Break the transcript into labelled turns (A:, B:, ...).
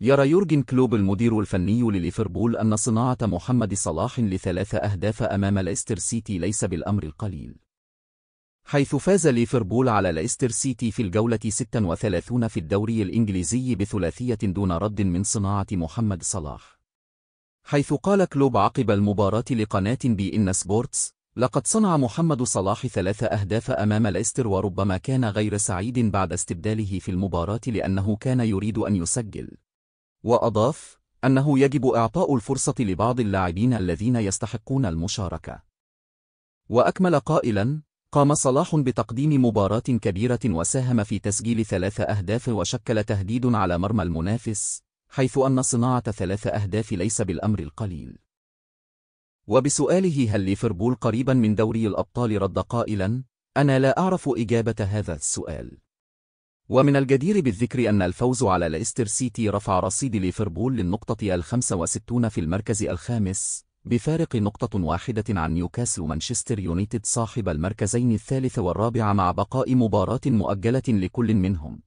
A: يرى يورجن كلوب المدير الفني لليفربول أن صناعة محمد صلاح لثلاث أهداف أمام ليستر سيتي ليس بالأمر القليل حيث فاز ليفربول على ليستر سيتي في الجولة 36 في الدوري الإنجليزي بثلاثية دون رد من صناعة محمد صلاح حيث قال كلوب عقب المباراة لقناة بي إن سبورتس لقد صنع محمد صلاح ثلاث أهداف أمام ليستر وربما كان غير سعيد بعد استبداله في المباراة لأنه كان يريد أن يسجل وأضاف أنه يجب إعطاء الفرصة لبعض اللاعبين الذين يستحقون المشاركة. وأكمل قائلاً: قام صلاح بتقديم مباراة كبيرة وساهم في تسجيل ثلاث أهداف وشكل تهديد على مرمى المنافس، حيث أن صناعة ثلاث أهداف ليس بالأمر القليل. وبسؤاله هل ليفربول قريبا من دوري الأبطال رد قائلا أنا لا أعرف إجابة هذا السؤال ومن الجدير بالذكر أن الفوز على ليستر سيتي رفع رصيد ليفربول للنقطة الخمسة وستون في المركز الخامس بفارق نقطة واحدة عن نيوكاسل ومانشستر يونايتد صاحب المركزين الثالث والرابع مع بقاء مباراة مؤجلة لكل منهم.